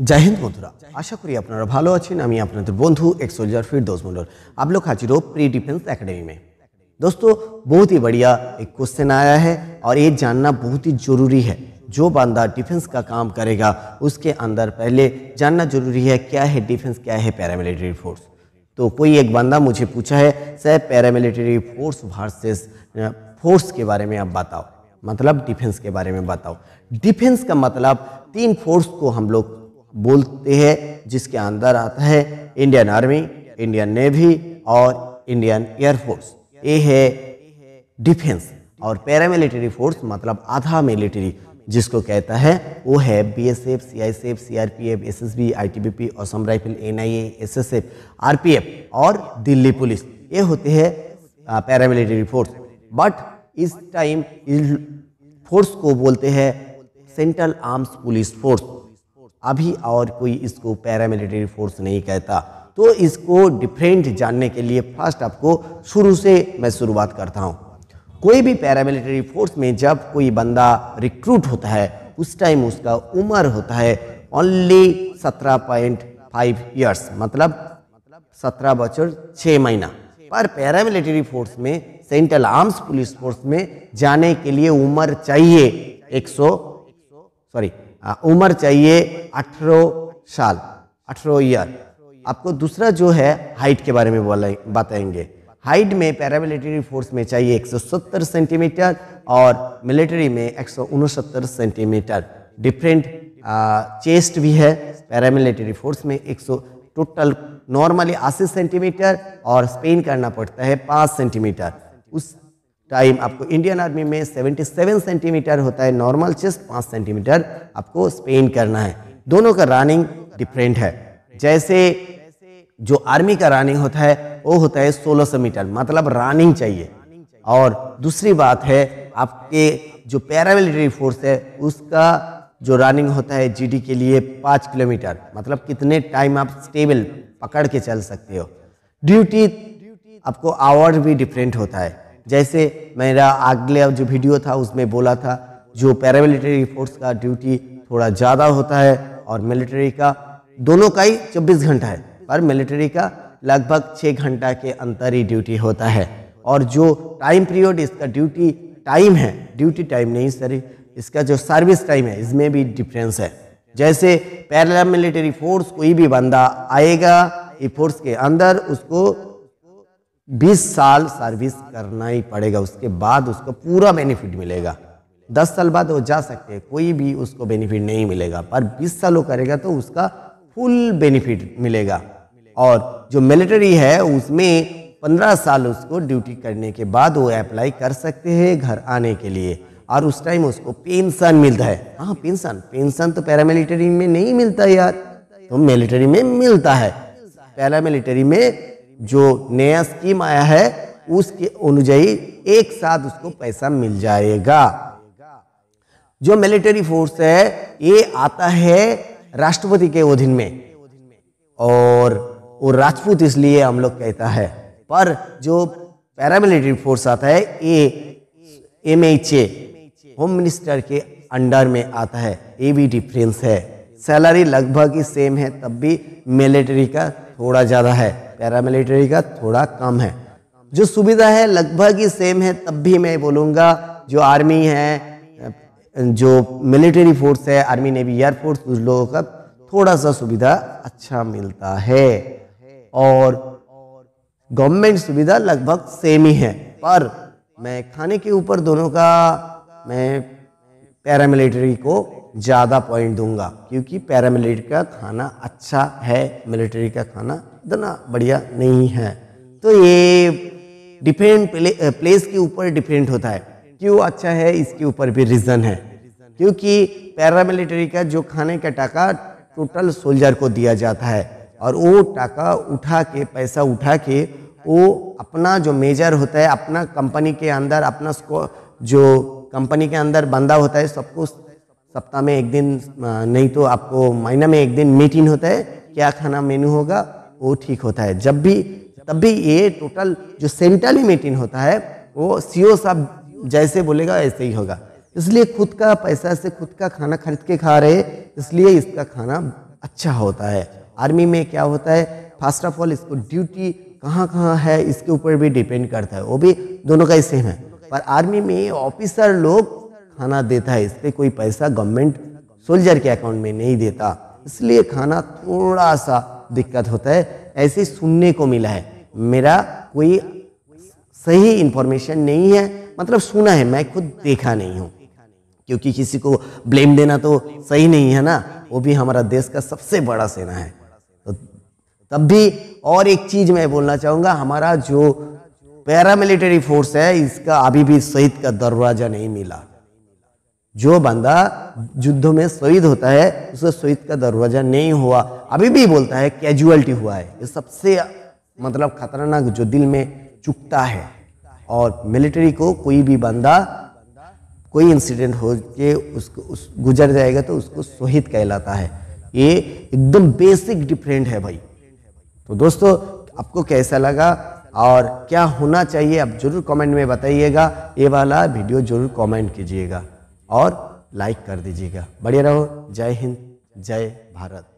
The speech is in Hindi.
जय हिंद बंधुरा आशा करी अपनारा भलो আছেন আমি আপনাদের বন্ধু एक सोल्जर दोस्त मंडल आप लोग हाजिर हो प्री डिफेंस एकेडमी में दोस्तों बहुत ही बढ़िया एक क्वेश्चन आया है और ये जानना बहुत ही ज़रूरी है जो बंदा डिफेंस का काम करेगा उसके अंदर पहले जानना जरूरी है क्या है डिफेंस क्या है पैरामिलिट्री फोर्स तो कोई एक बंदा मुझे पूछा है sir paramilitary force versus force के बारे में आप बताओ मतलब डिफेंस के बारे में बताओ डिफेंस का मतलब तीन फोर्स को हम लोग बोलते हैं जिसके अंदर आता है इंडियन आर्मी इंडियन नेवी और इंडियन एयरफोर्स ये है डिफेंस और पैरामिलिट्री फोर्स मतलब आधा मिलिट्री जिसको कहता है वो है BSF, CISF, CRPF, SSB, ITBP, Assam rifle NIA, SSF, RPF और दिल्ली पुलिस ये होते हैं पैरामिलिट्री फोर्स बट इस टाइम इस फोर्स को बोलते हैं सेंट्रल आर्म्स पुलिस फोर्स अभी और कोई इसको पैरामिलिट्री फोर्स नहीं कहता तो इसको डिफरेंट जानने के लिए फर्स्ट आपको शुरू से मैं शुरुआत करता हूँ कोई भी पैरामिलिट्री फोर्स में जब कोई बंदा रिक्रूट होता है उस टाइम उसका उम्र होता है ओनली सत्रह पॉइंट फाइव ईयर्स मतलब सत्रह बचर छः महीना पर पैरामिलिट्री फोर्स में सेंट्रल आर्म्स पुलिस फोर्स में जाने के लिए उम्र चाहिए एक सौ सॉरी उम्र चाहिए अठारह साल अठारह ईयर आपको दूसरा जो है हाइट के बारे में बोला बताएंगे हाइट में पैरामिलिट्री फोर्स में चाहिए 170 सेंटीमीटर और मिलिट्री में एक सेंटीमीटर डिफरेंट चेस्ट भी है पैरामिलिट्री फोर्स में 100 टोटल नॉर्मली 80 सेंटीमीटर और स्पेन करना पड़ता है 5 सेंटीमीटर उस टाइम आपको इंडियन आर्मी में 77 सेंटीमीटर होता है नॉर्मल चेस्ट पाँच सेंटीमीटर आपको स्पेन करना है दोनों का रनिंग डिफरेंट है जैसे जो आर्मी का रनिंग होता है वो होता है 1600 मीटर मतलब रनिंग चाहिए और दूसरी बात है आपके जो पैरामिलिट्री फोर्स है उसका जो रनिंग होता है जी के लिए पाँच किलोमीटर मतलब कितने टाइम आप स्टेबल पकड़ के चल सकते हो ड्यूटी आपको आवर भी डिफरेंट होता है जैसे मेरा अगले जो वीडियो था उसमें बोला था जो पैरामिलिट्री फोर्स का ड्यूटी थोड़ा ज़्यादा होता है और मिलिट्री का दोनों का ही चौबीस घंटा है पर मिलिट्री का लगभग छः घंटा के अंतर ही ड्यूटी होता है और जो टाइम पीरियड इसका ड्यूटी टाइम है ड्यूटी टाइम नहीं सर इसका जो सर्विस टाइम है इसमें भी डिफरेंस है जैसे पैरा मिलिट्री फोर्स कोई भी बंदा आएगा ये फोर्स के अंदर उसको बीस साल सर्विस करना ही पड़ेगा उसके बाद उसको पूरा बेनिफिट मिलेगा दस साल बाद वो जा सकते हैं कोई भी उसको बेनिफिट नहीं मिलेगा पर बीस साल वो करेगा तो उसका फुल बेनिफिट मिलेगा और जो मिलिट्री है उसमें पंद्रह साल उसको ड्यूटी करने के बाद वो अप्लाई कर सकते हैं घर आने के लिए और उस टाइम उसको पेंशन मिलता है हाँ पेंशन पेंशन तो पैरामिलिट्री में नहीं मिलता यार तो मिलिट्री में मिलता है पैरामिलिट्री में जो नया स्कीम आया है उसके अनुजाई एक साथ उसको पैसा मिल जाएगा जो मिलिट्री फोर्स है ये आता है राष्ट्रपति के अधीन में और वो राजपूत इसलिए हम लोग कहता है पर जो पैरामिलिट्री फोर्स आता है ये M H A home minister के अंडर में आता है ये भी डिफरेंस है सैलरी लगभग ही सेम है तब भी मिलिट्री का थोड़ा ज़्यादा है पैरामिलिट्री का थोड़ा कम है जो सुविधा है लगभग ही सेम है तब भी मैं बोलूँगा जो आर्मी है जो मिलिट्री फोर्स है आर्मी नेवी एयरफोर्स उस लोगों का थोड़ा सा सुविधा अच्छा मिलता है और गवर्नमेंट सुविधा लगभग सेम ही है पर मैं खाने के ऊपर दोनों का मैं पैरामिलिट्री को ज़्यादा पॉइंट दूंगा क्योंकि पैरामिलिट्री का खाना अच्छा है मिलिट्री का खाना इतना बढ़िया नहीं है तो ये डिफरेंट प्ले, प्लेस के ऊपर डिफरेंट होता है क्यों अच्छा है इसके ऊपर भी रीज़न है क्योंकि पैरामिलिट्री का जो खाने का टाका टोटल सोल्जर को दिया जाता है और वो टाका उठा के पैसा उठा के वो अपना जो मेजर होता है अपना कंपनी के अंदर अपना जो कंपनी के अंदर बंदा होता है सबको सप्ताह में एक दिन नहीं तो आपको महीना में एक दिन मीटिंग होता है क्या खाना मेनू होगा वो ठीक होता है जब भी तब भी ये टोटल जो सेंट्रली मीटिंग होता है वो सी ओ e साहब जैसे बोलेगा ऐसे ही होगा इसलिए खुद का पैसा से खुद का खाना खरीद के खा रहे इसलिए इसका खाना अच्छा होता है आर्मी में क्या होता है फर्स्ट ऑफ ऑल इसको ड्यूटी कहाँ कहाँ है इसके ऊपर भी डिपेंड करता है वो भी दोनों का ही सेम है पर आर्मी में ऑफिसर लोग खाना देता है इस पर कोई पैसा गवर्नमेंट सोल्जर के अकाउंट में नहीं देता इसलिए खाना थोड़ा सा दिक्कत होता है ऐसे सुनने को मिला है मेरा कोई सही इंफॉर्मेशन नहीं है मतलब सुना है मैं खुद देखा नहीं हूँ क्योंकि किसी को ब्लेम देना तो सही नहीं है ना वो भी हमारा देश का सबसे बड़ा सेना है तो तब भी और एक चीज़ मैं बोलना चाहूँगा हमारा जो पैरामिलिट्री फोर्स है इसका अभी भी शहीद का दरवाज़ा नहीं मिला जो बंदा युद्ध में शहीद होता है उसे शहीद का दरवाजा नहीं हुआ अभी भी बोलता है कैजुअलिटी हुआ है ये सबसे मतलब खतरनाक जो दिल में चुकता है और मिलिट्री को कोई भी बंदा कोई इंसिडेंट हो के उसको उस गुजर जाएगा तो उसको शहीद कहलाता है ये एकदम बेसिक डिफरेंट है भाई तो दोस्तों आपको कैसा लगा और क्या होना चाहिए आप जरूर कमेंट में बताइएगा ये वाला वीडियो जरूर कमेंट कीजिएगा और लाइक कर दीजिएगा बढ़िया रहो जय हिंद जय भारत